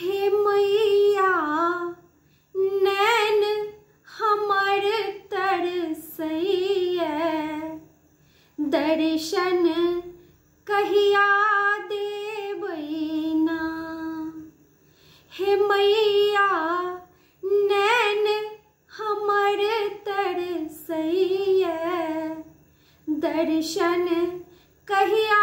हे मैया नैन हमर तरसैया दर्शन कहिया देबैना हे मैया नैन हमर तरसैया दर्शन कहिया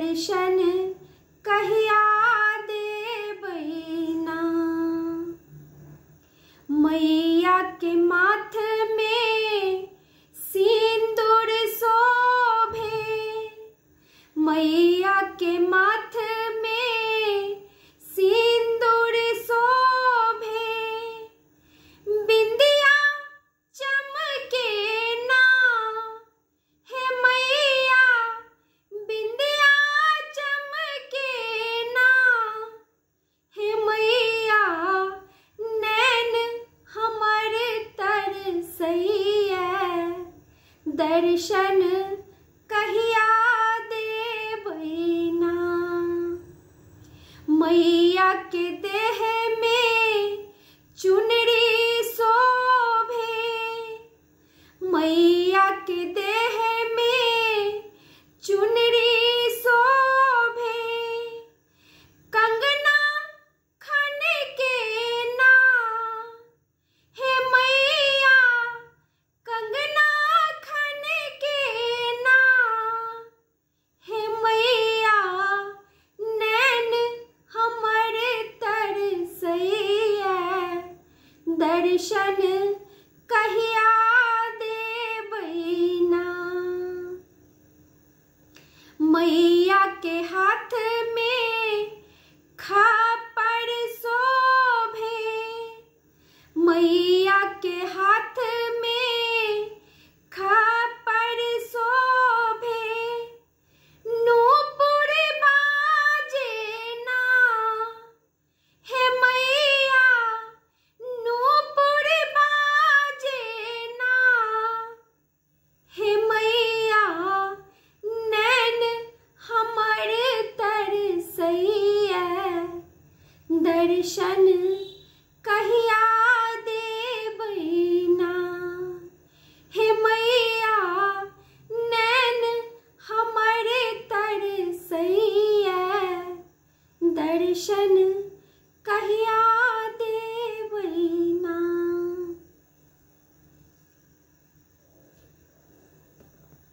दर्शन कहिया दे बहना मैया के माथ में सिंदूर शोभे मैया के माथ में दर्शन कहिया दे बैना मैया के देह में चुनरी दर्शन कहिया दे बैना मैया के हाथ में खा पर सोभे मैया के हाथ में खा दर्शन कहिया दे बैना हे मैया नैन सही है दर्शन कहिया